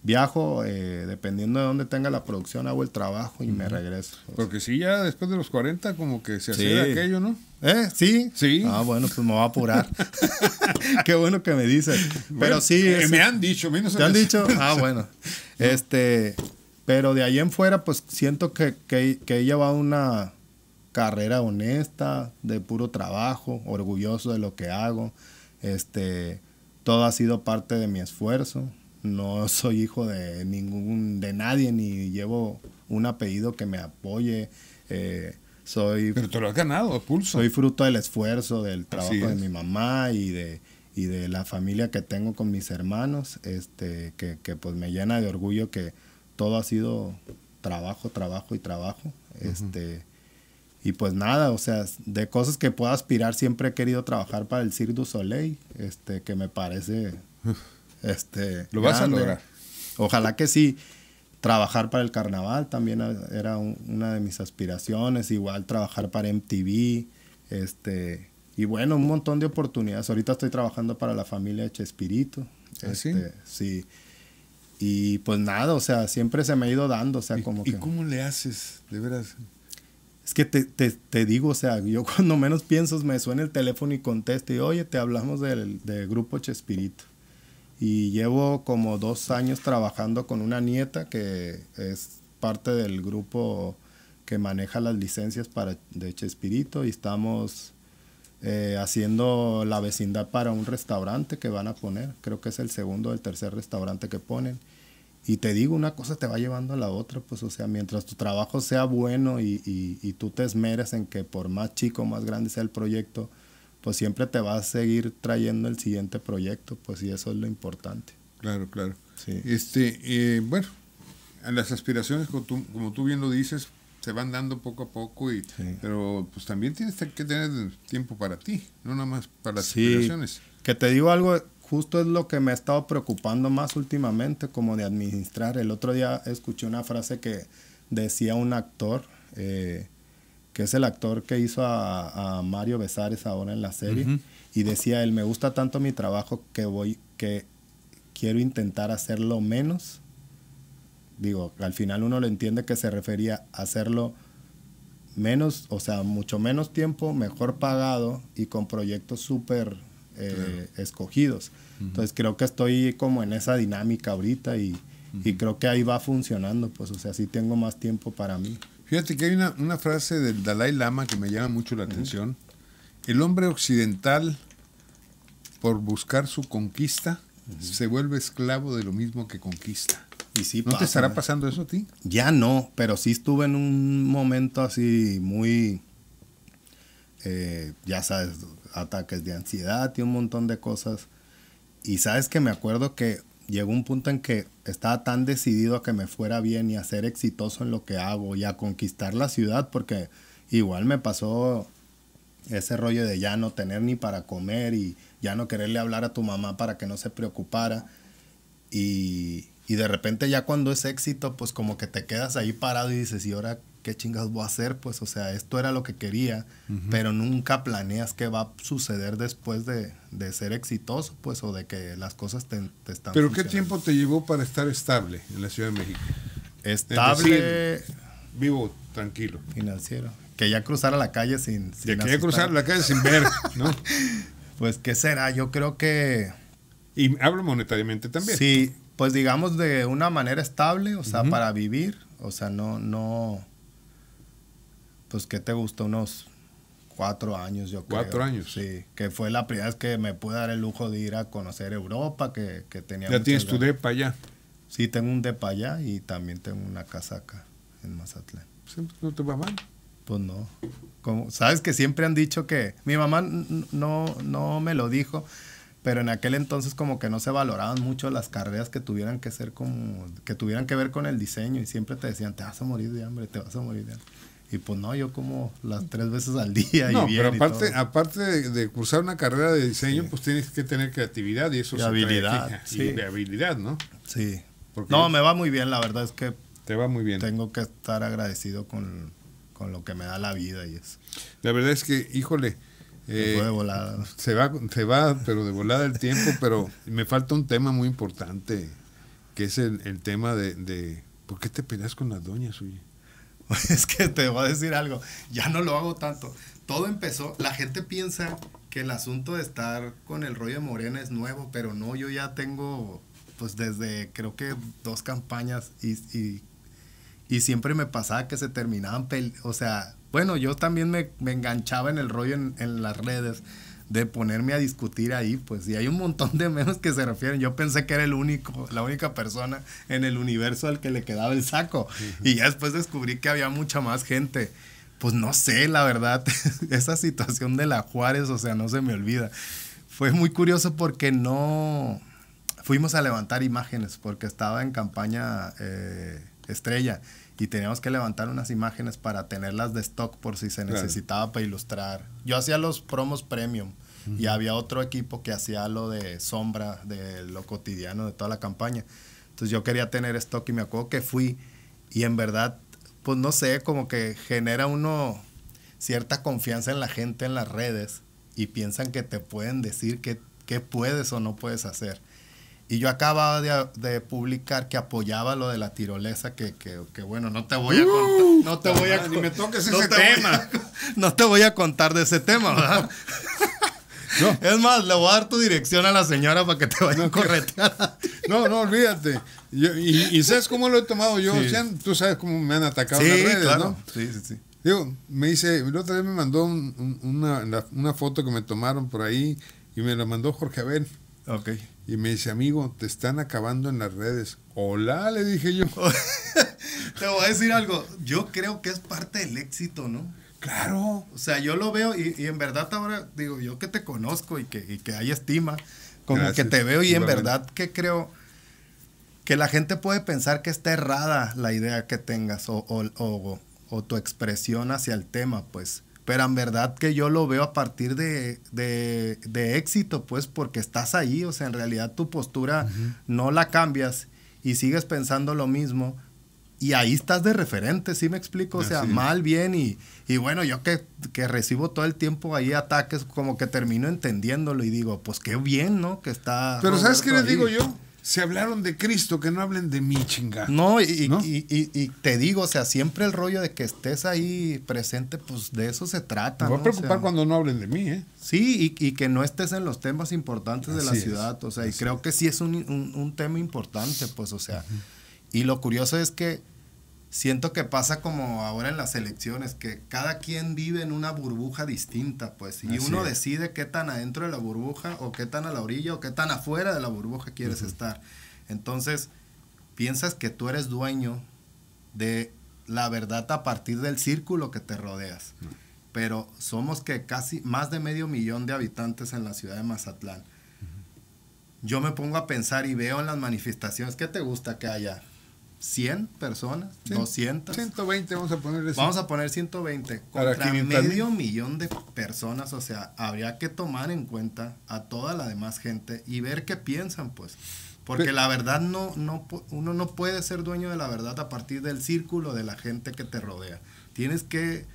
viajo eh, dependiendo de dónde tenga la producción, hago el trabajo y me regreso. Porque sí, ya después de los 40 como que se hace aquello, ¿no? ¿Eh? ¿Sí? Sí. Ah, bueno, pues me va a apurar. Qué bueno que me dices. pero sí... Eh, me han dicho. ¿Te han dicho? Ah, bueno. Este... Pero de ahí en fuera, pues siento que, que, que he llevado una carrera honesta, de puro trabajo, orgulloso de lo que hago. Este... Todo ha sido parte de mi esfuerzo no soy hijo de ningún, de nadie, ni llevo un apellido que me apoye. Eh, soy, Pero te lo has ganado, pulso. Soy fruto del esfuerzo, del trabajo de mi mamá y de, y de la familia que tengo con mis hermanos, este, que, pues me llena de orgullo que todo ha sido trabajo, trabajo y trabajo. Este, y pues nada, o sea, de cosas que pueda aspirar, siempre he querido trabajar para el Cirque du Soleil, este, que me parece este, Lo vas a lograr. Ojalá que sí. Trabajar para el carnaval también era una de mis aspiraciones. Igual trabajar para MTV. Este, y bueno, un montón de oportunidades. Ahorita estoy trabajando para la familia Chespirito. ¿Ah, este, sí? Y pues nada, o sea, siempre se me ha ido dando. O sea, ¿Y, como que... cómo le haces? De veras. Es que te, digo, o sea, yo cuando menos pienso me suena el teléfono y contesto y oye, te hablamos del, del grupo Chespirito y llevo como dos años trabajando con una nieta que es parte del grupo que maneja las licencias para, de Chespirito y estamos eh, haciendo la vecindad para un restaurante que van a poner. Creo que es el segundo o el tercer restaurante que ponen. Y te digo, una cosa te va llevando a la otra, pues o sea, mientras tu trabajo sea bueno y, y tú te esmeres en que por más chico, más grande sea el proyecto, pues siempre te va a seguir trayendo el siguiente proyecto, pues y eso es lo importante. Claro, claro. Sí. Este, eh, bueno, las aspiraciones, como tú, como bien lo dices, se van dando poco a poco, y, pero pues también tienes que tener tiempo para ti, no nada más para las aspiraciones. Que te digo algo, justo es lo que me ha estado preocupando más últimamente, como de administrar. El otro día escuché una frase que decía un actor, eh, que es el actor que hizo a, Mario Besares ahora en la serie, y decía él, me gusta tanto mi trabajo que voy, que quiero intentar hacerlo menos. Digo, al final uno lo entiende que se refería a hacerlo menos, o sea, mucho menos tiempo, mejor pagado y con proyectos súper eh, escogidos. Entonces creo que estoy como en esa dinámica ahorita y, y creo que ahí va funcionando, pues, o sea, sí tengo más tiempo para mí. Fíjate que hay una, frase del Dalai Lama que me llama mucho la atención. El hombre occidental, por buscar su conquista, se vuelve esclavo de lo mismo que conquista. ¿No te estará ¿eh? pasando eso a ti? Ya no, pero sí estuve en un momento así muy, eh, ya sabes, ataques de ansiedad y un montón de cosas. Y sabes que me acuerdo que llegó un punto en que estaba tan decidido a que me fuera bien y a ser exitoso en lo que hago y a conquistar la ciudad, porque igual me pasó ese rollo de ya no tener ni para comer y ya no quererle hablar a tu mamá para que no se preocupara. Y, y de repente ya cuando es éxito, pues como que te quedas ahí parado y dices, ¿y ahora ¿qué chingas voy a hacer? Pues, o sea, esto era lo que quería, pero nunca planeas qué va a suceder después de, de, ser exitoso, pues, o de que las cosas te, te están... ¿Pero qué tiempo te llevó para estar estable en la Ciudad de México? Estable... vivo, tranquilo. Financiero. Que ya cruzara la calle sin... sin que ya la calle sin ver, ¿no? pues, ¿qué será? Yo creo que... Y hablo monetariamente también. Sí, pues digamos de una manera estable, o sea, para vivir, o sea, no, no, pues, ¿qué te gustó? Unos cuatro años, yo creo. Cuatro años. Sí, que fue la primera vez que me pude dar el lujo de ir a conocer Europa, que, tenía... ¿Ya tienes tu depa allá? Sí, tengo un depa allá y también tengo una casa acá, en Mazatlán. Pues, no te va mal. Pues no. Como, Sabes que siempre han dicho que... Mi mamá no, no me lo dijo, pero en aquel entonces como que no se valoraban mucho las carreras que tuvieran que ser como... que tuvieran que ver con el diseño y siempre te decían, te vas a morir de hambre, te vas a morir de hambre. Y pues no, yo como las tres veces al día. y bien pero aparte, aparte de, cursar una carrera de diseño, pues tienes que tener creatividad y eso es habilidad. habilidad, ¿no? Sí. no, me va muy bien, la verdad es que. Te va muy bien. Tengo que estar agradecido con, lo que me da la vida y eso. La verdad es que, híjole. Se eh, va, se va, pero de volada el tiempo, pero me falta un tema muy importante, que es el, tema de, de, ¿por qué te peleas con las doñas, oye? es que te voy a decir algo, ya no lo hago tanto. Todo empezó, la gente piensa que el asunto de estar con el rollo de Morena es nuevo, pero no, yo ya tengo, pues desde creo que dos campañas y, y, siempre me pasaba que se terminaban, o sea, bueno, yo también me, enganchaba en el rollo en, en las redes de ponerme a discutir ahí, pues, y hay un montón de menos que se refieren. Yo pensé que era el único, la única persona en el universo al que le quedaba el saco. Y ya después descubrí que había mucha más gente. Pues no sé, la verdad, esa situación de la Juárez, o sea, no se me olvida. Fue muy curioso porque no fuimos a levantar imágenes, porque estaba en campaña eh, estrella y teníamos que levantar unas imágenes para tenerlas de stock por si se necesitaba para ilustrar. Yo hacía los promos premium y había otro equipo que hacía lo de sombra, de lo cotidiano, de toda la campaña. Entonces yo quería tener Esto y me acuerdo que fui y en verdad, pues no sé, como que genera uno cierta confianza en la gente en las redes y piensan que te pueden decir qué que puedes o no puedes hacer. Y yo acababa de, de, publicar que apoyaba lo de la tirolesa, que, que, que bueno, no te voy a contar. No te voy a, ni me toques ese tema. no te voy a contar de ese tema, ¿verdad? Es más, le voy a dar tu dirección a la señora para que te vayan a No, no, olvídate. y, sabes cómo lo he tomado yo, tú sabes cómo me han atacado en las redes, ¿no? Sí, sí, sí. Digo, me dice, la otra vez me mandó una, una, foto que me tomaron por ahí y me la mandó Jorge Abel. Ok. Y me dice, amigo, te están acabando en las redes. Hola, le dije yo. te voy a decir algo. Yo creo que es parte del éxito, ¿no? Claro, o sea, yo lo veo y, en verdad ahora digo, yo que te conozco y que, que hay estima, como que te veo y en verdad que creo que la gente puede pensar que está errada la idea que tengas o, o, o tu expresión hacia el tema, pues. Pero en verdad que yo lo veo a partir de, de, éxito, pues, porque estás ahí, o sea, en realidad tu postura no la cambias y sigues pensando lo mismo, y ahí estás de referente, ¿sí me explico? O sea, mal, bien y, y bueno, yo que, recibo todo el tiempo ahí ataques, como que termino entendiéndolo y digo, pues qué bien, ¿no? Que está... Pero ¿sabes qué les digo yo? Se hablaron de Cristo, que no hablen de mí, chinga. No, y, te digo, o sea, siempre el rollo de que estés ahí presente, pues de eso se trata. Me voy a preocupar cuando no hablen de mí, ¿eh? Sí, y, que no estés en los temas importantes de la ciudad, o sea, y creo que sí es un, tema importante, pues, o sea. Y lo curioso es que siento que pasa como ahora en las elecciones, que cada quien vive en una burbuja distinta, pues, y uno decide qué tan adentro de la burbuja o qué tan a la orilla o qué tan afuera de la burbuja quieres estar. Entonces, piensas que tú eres dueño de la verdad a partir del círculo que te rodeas. Pero somos que casi más de medio millón de habitantes en la ciudad de Mazatlán. Yo me pongo a pensar y veo en las manifestaciones, ¿qué te gusta que haya? 100 personas, 200. 120 vamos a poner Vamos a poner 120 contra Para medio millón de personas, o sea, habría que tomar en cuenta a toda la demás gente y ver qué piensan, pues. Porque la verdad no, no, uno no puede ser dueño de la verdad a partir del círculo de la gente que te rodea. Tienes que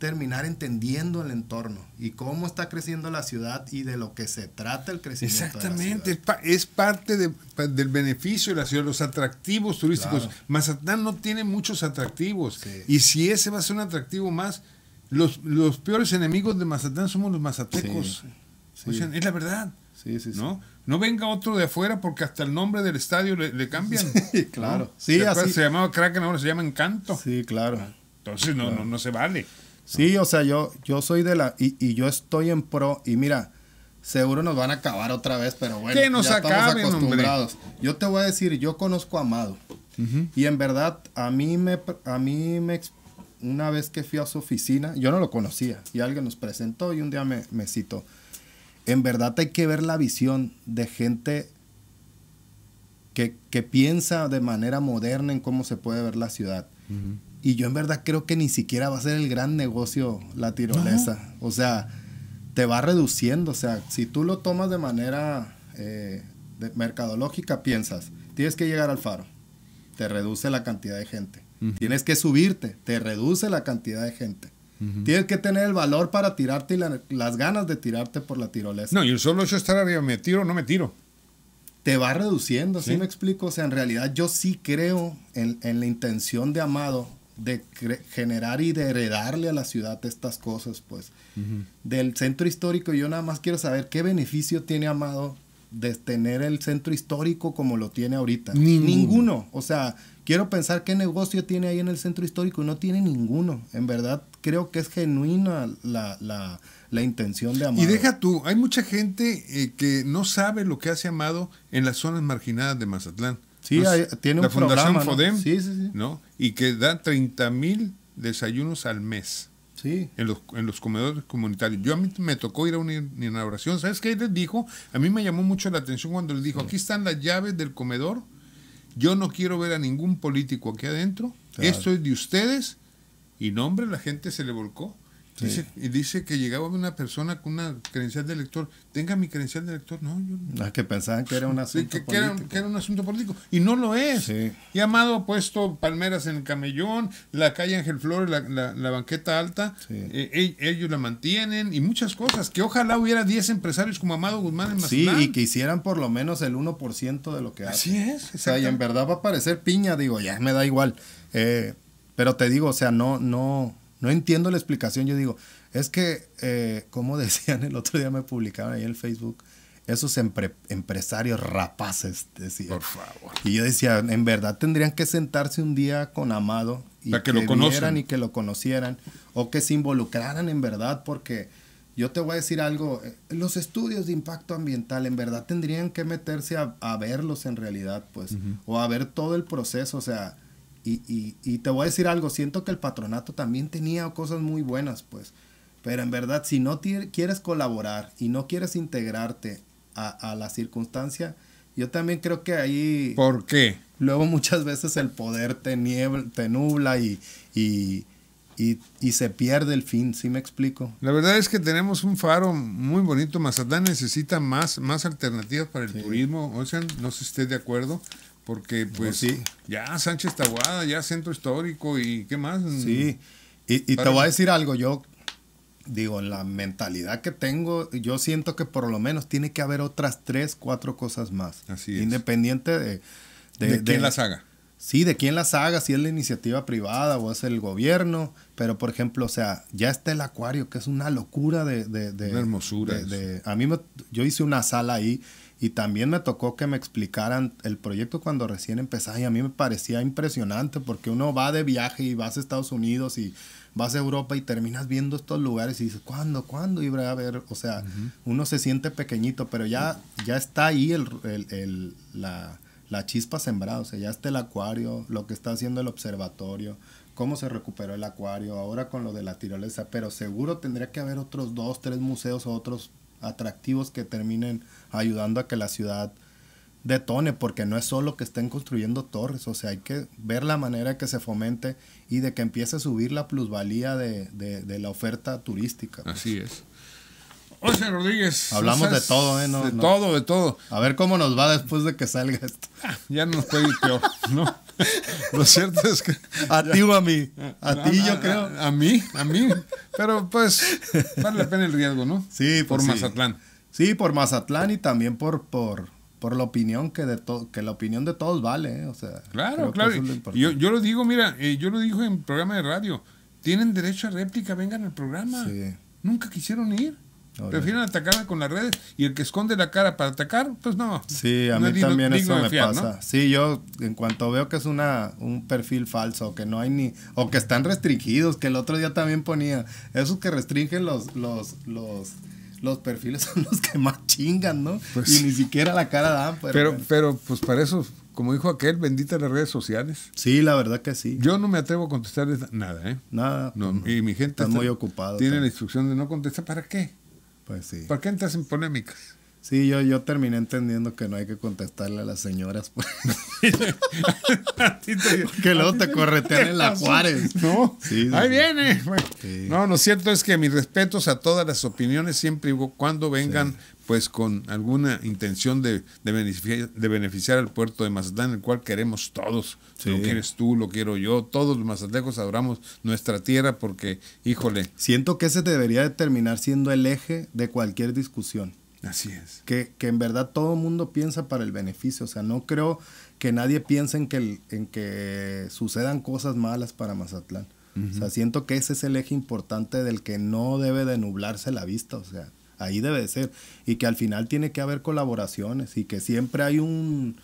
terminar entendiendo el entorno y cómo está creciendo la ciudad y de lo que se trata el crecimiento. Exactamente, es parte del beneficio de la ciudad, los atractivos turísticos. Mazatán no tiene muchos atractivos y si ese va a ser un atractivo más, los, los peores enemigos de Mazatán somos los mazatecos. es la verdad. ¿no? venga otro de afuera porque hasta el nombre del estadio le, cambian. claro. Sí, Se llamaba Kraken, ahora se llama Encanto. Sí, claro. Ah, Entonces no, no, no se vale. Sí, o sea, yo, yo soy de la. Y, y yo estoy en pro. Y mira, seguro nos van a acabar otra vez, pero bueno. Que nos ya estamos acostumbrados. Yo te voy a decir, yo conozco a Amado. Y en verdad, a mí me. A mí me una vez que fui a su oficina, yo no lo conocía. Y alguien nos presentó y un día me, citó. En verdad hay que ver la visión de gente que, piensa de manera moderna en cómo se puede ver la ciudad. Y yo en verdad creo que ni siquiera va a ser el gran negocio la tirolesa. O sea, te va reduciendo. O sea, si tú lo tomas de manera eh, de mercadológica, piensas, tienes que llegar al faro, te reduce la cantidad de gente. Tienes que subirte, te reduce la cantidad de gente. Tienes que tener el valor para tirarte y las ganas de tirarte por la tirolesa. No, yo solo hecho estar arriba, me tiro no me tiro. Te va reduciendo, ¿Sí? me explico? O sea, en realidad yo sí creo en, en la intención de Amado de generar y de heredarle a la ciudad estas cosas, pues. Del centro histórico, yo nada más quiero saber qué beneficio tiene Amado de tener el centro histórico como lo tiene ahorita. Ninguno. O sea, quiero pensar qué negocio tiene ahí en el centro histórico. No tiene ninguno. En verdad, creo que es genuina la, intención de Amado. Y deja tú, hay mucha gente eh, que no sabe lo que hace Amado en las zonas marginadas de Mazatlán. Sí, tiene la Fundación FODEM, Y que da 30 mil desayunos al mes. Sí. En los, en los comedores comunitarios. Yo a mí me tocó ir a una inauguración. ¿Sabes qué les dijo? A mí me llamó mucho la atención cuando les dijo, aquí están las llaves del comedor. Yo no quiero ver a ningún político aquí adentro. Esto es de ustedes. Y nombre, la gente se le volcó y dice que llegaba una persona con una credencial de elector. Tenga mi credencial de elector. No, yo no. Ah, que pensaban que era un asunto político. Que era, un asunto político. Y no lo es. Y Amado ha puesto palmeras en el camellón, la calle Ángel Flores, la, la, banqueta alta. Eh, ellos la mantienen y muchas cosas. Que ojalá hubiera 10 empresarios como Amado Guzmán en Mazatlán. Sí, y que hicieran por lo menos el 1% de lo que hace. Así es. O sea, y en verdad va a parecer piña. Digo, ya me da igual. Eh, pero te digo, o sea, no, no no entiendo la explicación. Yo digo, es que, eh, como decían el otro día, me publicaban ahí en Facebook, esos empresarios rapaces, decía. Por favor. Y yo decía, en verdad tendrían que sentarse un día con Amado y que, lo conocieran y que lo conocieran o que se involucraran en verdad, porque yo te voy a decir algo, eh, los estudios de impacto ambiental en verdad tendrían que meterse a, verlos en realidad, pues, o a ver todo el proceso, o sea, y, te voy a decir algo, siento que el patronato también tenía cosas muy buenas, pues. Pero en verdad, si no quieres colaborar y no quieres integrarte a, la circunstancia, yo también creo que ahí... ¿Por qué? Luego muchas veces el poder te, niebla, te nubla y, se pierde el fin, si me explico? La verdad es que tenemos un faro muy bonito. Mazatlán necesita más, más alternativas para el turismo, o sea no sé si esté de acuerdo porque pues ya Sánchez Tahuada, ya Centro Histórico y qué más. Sí, y, te voy a decir algo, yo digo, en la mentalidad que tengo, yo siento que por lo menos tiene que haber otras tres, cuatro cosas más. Así es. Independiente de... De, quién las haga. Sí, de quién las haga, si es la iniciativa privada o es el gobierno, pero por ejemplo, o sea, ya está el acuario, que es una locura de... de una hermosura. a mí yo hice una sala ahí y también me tocó que me explicaran el proyecto cuando recién empezaba y a mí me parecía impresionante porque uno va de viaje y vas a Estados Unidos y vas a Europa y terminas viendo estos lugares y dices, ¿cuándo? ¿Cuándo iba a haber? O sea, uno se siente pequeñito, pero ya, ya está ahí el, el, la, la chispa sembrada, o sea, ya está el acuario, lo que está haciendo el observatorio, cómo se recuperó el acuario, ahora con lo de la tirolesa, pero seguro tendría que haber otros dos, tres museos o otros atractivos que terminen ayudando a que la ciudad detone, porque no es solo que estén construyendo torres, o sea, hay que ver la manera que se fomente y de que empiece a subir la plusvalía de, la oferta turística. Pues. Así es. José Rodríguez. Hablamos de todo, ¿eh? de todo, de todo. A ver cómo nos va después de que salga esto. Ah, ya no estoy peor, ¿no? Lo cierto es que. A ti o a mí. A, ti, yo creo. A, mí, a mí. Pero pues, vale la pena el riesgo, ¿no? Sí, pues por, Mazatlán. Sí. por Mazatlán y también por, por, por la opinión que de que la opinión de todos vale, ¿eh? o sea. Claro, claro. yo, lo digo, mira, eh, yo lo digo en programa de radio. Tienen derecho a réplica, vengan al programa. Nunca quisieron ir. Prefieren atacarla con las redes y el que esconde la cara para atacar, pues no. Sí, a mí también eso me pasa. Sí, yo en cuanto veo que es una un perfil falso, que no hay ni o que están restringidos, que el otro día también ponía, esos que restringen los los los perfiles son los que más chingan, ¿no? Pues y ni siquiera la cara dan. Pues, pero, pero, pues para eso, como dijo aquel, bendita las redes sociales. Sí, la verdad que sí. Yo no me atrevo a contestar nada, ¿eh? Nada. Y mi gente está, muy ocupada. Tiene la instrucción de no contestar. ¿Para qué? Pues ¿Por qué entras en polémicas? Sí, yo, yo terminé entendiendo que no hay que contestarle a las señoras. Pues. que luego te corretean en la Juárez. No, ahí viene. No, lo cierto es que mis respetos a todas las opiniones siempre y cuando vengan pues con alguna intención de, de, beneficiar, de, al puerto de Mazatlán, el cual queremos todos. Lo quieres tú, lo quiero yo, todos los mazatecos adoramos nuestra tierra porque, híjole. Siento que ese debería de terminar siendo el eje de cualquier discusión. Así es. Que, en verdad todo el mundo piensa para el beneficio. O sea, no creo que nadie piense en que, en que sucedan cosas malas para Mazatlán. O sea, siento que ese es el eje importante del que no debe de nublarse la vista. O sea, ahí debe ser. Y que al final tiene que haber colaboraciones y que siempre hay un,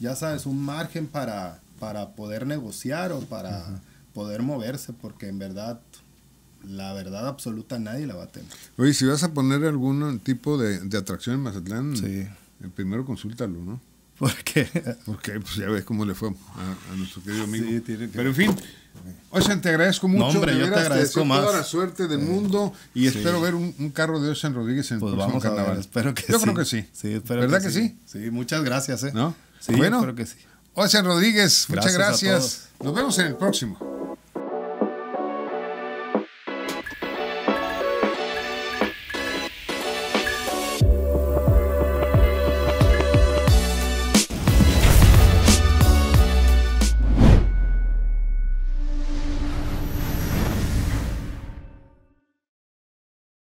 ya sabes, un margen para, para poder negociar o para poder moverse. Porque en verdad la verdad absoluta nadie la va a tener. Oye, si vas a poner algún tipo de, de atracción en Mazatlán, sí. Eh, primero consúltalo, ¿no? ¿Por Porque pues ya ves cómo le fue a, nuestro querido amigo. Sí, Pero en fin, Ocean, te agradezco mucho. No, hombre, yo te agradezco más. toda la suerte del mundo y espero ver un, carro de Ocean Rodríguez en el pues próximo carnaval. espero que yo creo que sí. ¿Verdad que, sí? sí? muchas gracias. ¿eh? ¿No? Sí, bueno, que sí. Ocean Rodríguez, muchas gracias. Nos vemos en el próximo.